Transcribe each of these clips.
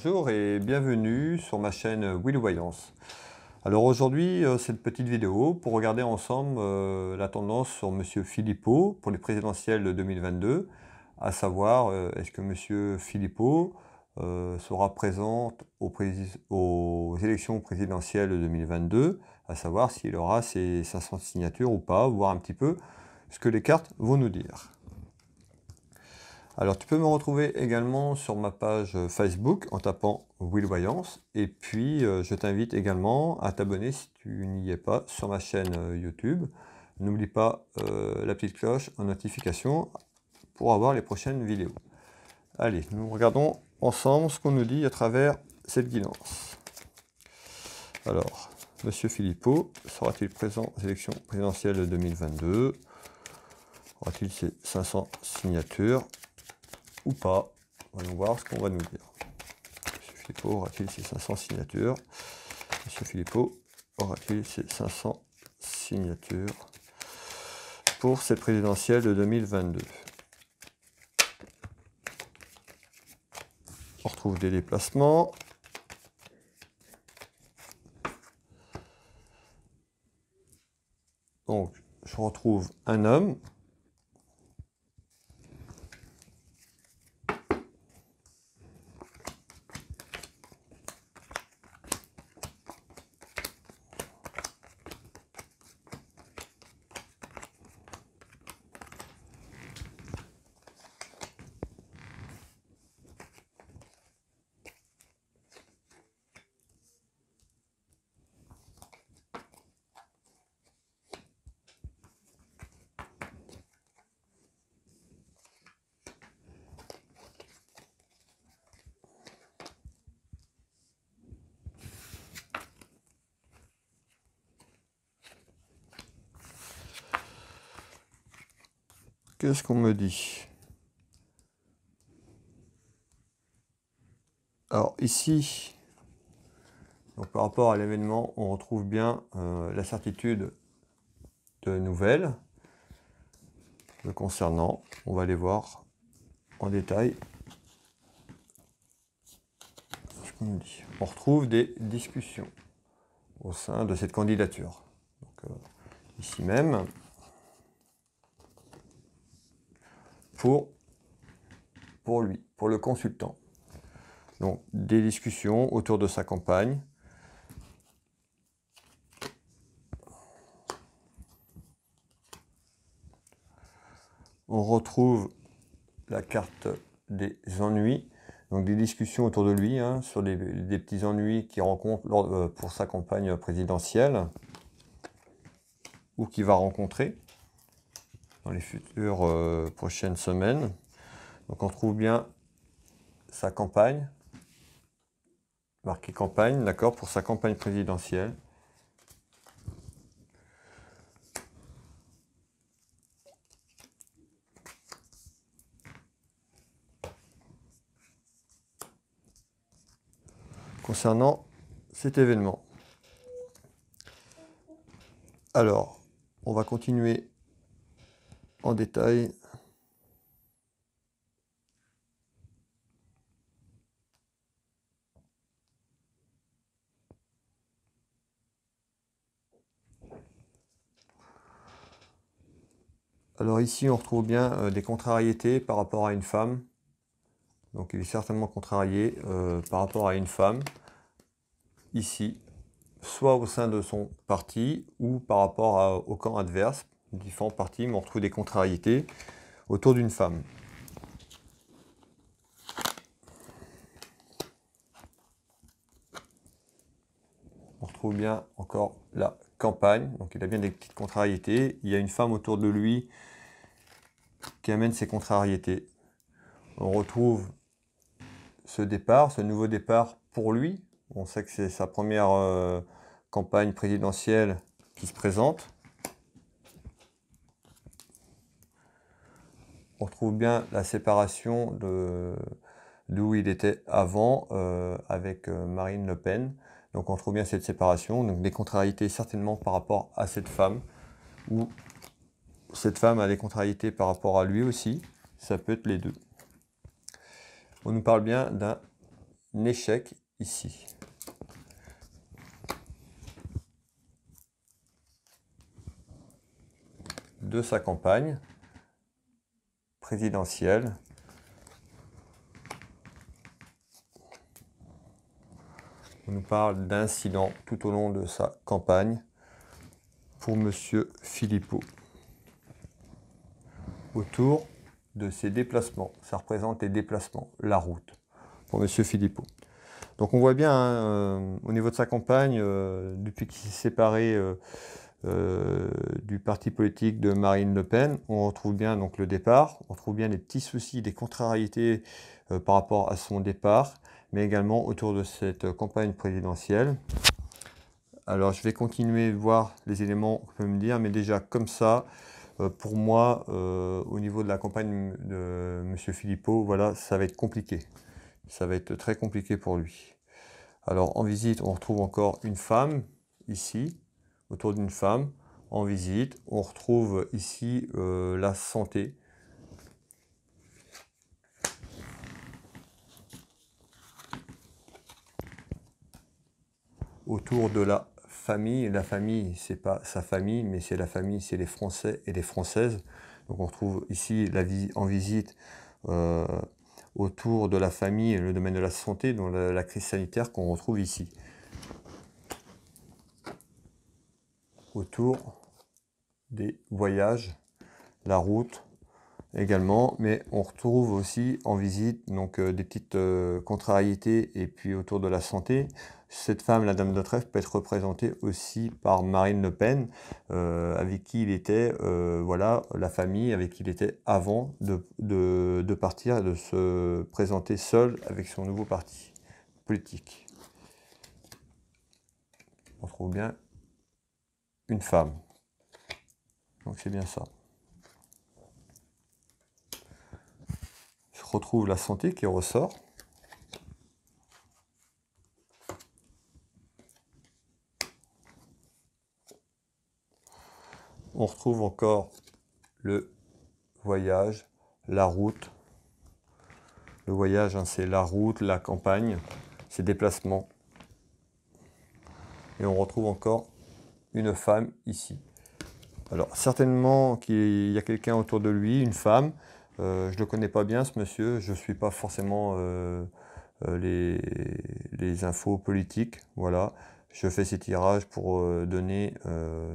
Bonjour et bienvenue sur ma chaîne Voyance. Alors aujourd'hui, euh, cette petite vidéo pour regarder ensemble euh, la tendance sur Monsieur Philippot pour les présidentielles de 2022, à savoir euh, est-ce que Monsieur Philippot sera présent aux, aux élections présidentielles de 2022, à savoir s'il aura ses 500 signatures ou pas, voir un petit peu ce que les cartes vont nous dire. Alors tu peux me retrouver également sur ma page euh, Facebook en tapant Will Voyance. Et puis euh, je t'invite également à t'abonner si tu n'y es pas sur ma chaîne euh, YouTube. N'oublie pas la petite cloche en notification pour avoir les prochaines vidéos. Allez, nous regardons ensemble ce qu'on nous dit à travers cette guidance. Alors, Monsieur Philippot sera-t-il présent aux élections présidentielles de 2022 Aura-t-il ses 500 signatures ou pas. allons voir ce qu'on va nous dire. M. Philippot aura-t-il ses 500 signatures Monsieur Philippot aura-t-il ses 500 signatures pour ces présidentielles de 2022 On retrouve des déplacements. Donc, je retrouve un homme ce qu'on me dit Alors ici, par rapport à l'événement, on retrouve bien euh, la certitude de nouvelles le concernant. On va aller voir en détail. Ce qu'on dit. On retrouve des discussions au sein de cette candidature. Donc, euh, ici même. pour, pour lui, pour le consultant. Donc des discussions autour de sa campagne. On retrouve la carte des ennuis, donc des discussions autour de lui hein, sur des, petits ennuis qu'il rencontre euh, pour sa campagne présidentielle ou qu'il va rencontrer les futures euh, prochaines semaines. Donc on trouve bien sa campagne, marqué campagne, d'accord, pour sa campagne présidentielle. concernant cet événement. Alors, on va continuer en détail. Alors ici, on retrouve bien euh, des contrariétés par rapport à une femme. Donc il est certainement contrarié euh, par rapport à une femme, ici, soit au sein de son parti ou par rapport au camp adverse, différentes parties, mais on retrouve des contrariétés autour d'une femme. On retrouve bien encore la campagne, donc il a bien des petites contrariétés. Il y a une femme autour de lui qui amène ses contrariétés. On retrouve ce départ, ce nouveau départ pour lui. On sait que c'est sa première euh, campagne présidentielle qui se présente. on retrouve bien la séparation de d'où il était avant euh, avec euh, Marine Le Pen. Donc on trouve bien cette séparation, donc des contrariétés certainement par rapport à cette femme, ou cette femme a des contrariétés par rapport à lui aussi, ça peut être les deux. On nous parle bien d'un échec ici. De sa campagne, présidentielle On nous parle d'incidents tout au long de sa campagne pour Monsieur Philippot autour de ses déplacements. Ça représente les déplacements, la route pour Monsieur Philippot. Donc on voit bien hein, euh, au niveau de sa campagne, euh, depuis qu'il s'est séparé euh, euh, du parti politique de Marine Le Pen, on retrouve bien donc le départ, on retrouve bien les petits soucis, des contrariétés euh, par rapport à son départ, mais également autour de cette campagne présidentielle. Alors je vais continuer de voir les éléments qu'on peut me dire, mais déjà comme ça, euh, pour moi, au niveau de la campagne de M. Philippot, voilà, ça va être compliqué. Ça va être très compliqué pour lui. Alors en visite, on retrouve encore une femme ici, autour d'une femme en visite. On retrouve ici euh, la santé. Autour de la famille, la famille, c'est pas sa famille, mais c'est la famille, c'est les Français et les Françaises. Donc on retrouve ici la vie, en visite euh, autour de la famille, et le domaine de la santé, dans la crise sanitaire qu'on retrouve ici. autour des voyages, la route également, mais on retrouve aussi en visite donc euh, des petites euh, contrariétés et puis autour de la santé. Cette femme, la dame de trèfle, peut être représentée aussi par Marine Le Pen, euh, avec qui il était, voilà, la famille avec qui il était avant de, de partir et de se présenter seul avec son nouveau parti politique. On trouve bien une femme. Donc c'est bien ça. Je retrouve la santé qui ressort. On retrouve encore le voyage, la route. Le voyage, hein, c'est la route, la campagne, ses déplacements. Et on retrouve encore une femme ici. Alors certainement qu'il y a quelqu'un autour de lui, une femme. Euh, je ne le connais pas bien ce monsieur, je ne suis pas forcément euh, euh, les, infos politiques. Voilà, je fais ces tirages pour donner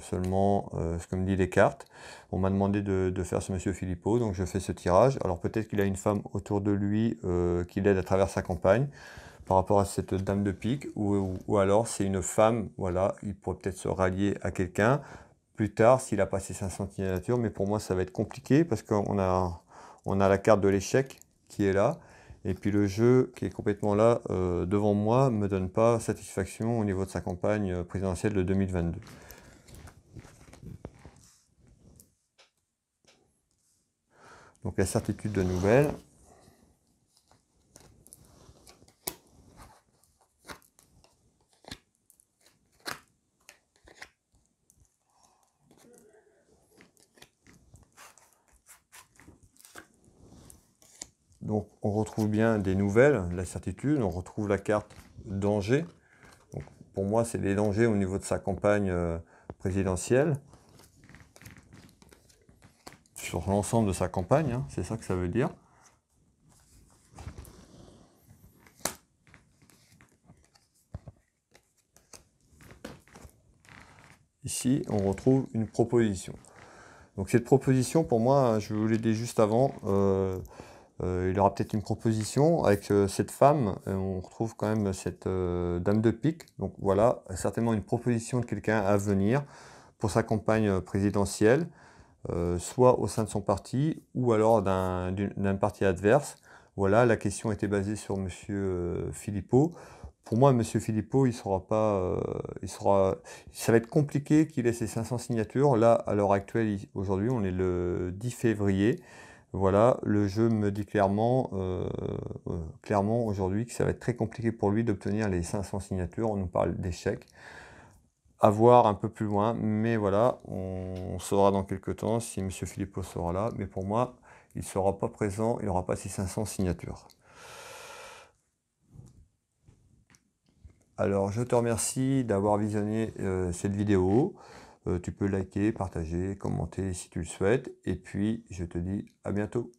seulement ce que me dit les cartes. On m'a demandé de, de, faire ce monsieur Philippot, donc je fais ce tirage. Alors peut-être qu'il a une femme autour de lui qui l'aide à travers sa campagne par rapport à cette dame de pique, ou, alors c'est une femme, voilà, il pourrait peut-être se rallier à quelqu'un plus tard s'il a passé sa nature, mais pour moi ça va être compliqué parce qu'on a, on a la carte de l'échec qui est là, et puis le jeu qui est complètement là euh, devant moi me donne pas satisfaction au niveau de sa campagne présidentielle de 2022. Donc la certitude de nouvelles. Donc on retrouve bien des nouvelles, la certitude, on retrouve la carte danger. pour moi, c'est les dangers au niveau de sa campagne euh, présidentielle. Sur l'ensemble de sa campagne, hein, c'est ça que ça veut dire. Ici, on retrouve une proposition. Donc cette proposition, pour moi, je vous l'ai dit juste avant, euh, euh, il aura peut-être une proposition avec euh, cette femme, euh, on retrouve quand même cette dame de pique. Donc voilà, certainement une proposition de quelqu'un à venir pour sa campagne présidentielle, soit au sein de son parti ou alors d'un parti adverse. Voilà, la question était basée sur M. Philippot. Pour moi, M. Philippot, il sera pas, il sera, ça va être compliqué qu'il ait ses 500 signatures. Là, à l'heure actuelle, aujourd'hui, on est le 10 février. Voilà, le jeu me dit clairement, euh, euh, clairement aujourd'hui que ça va être très compliqué pour lui d'obtenir les 500 signatures. On nous parle d'échecs. À voir un peu plus loin, mais voilà, on, saura dans quelques temps si M. Philippot sera là. Mais pour moi, il ne sera pas présent, il n'aura pas ses 500 signatures. Alors, je te remercie d'avoir visionné euh, cette vidéo. Euh, tu peux liker, partager, commenter si tu le souhaites. Et puis, je te dis à bientôt.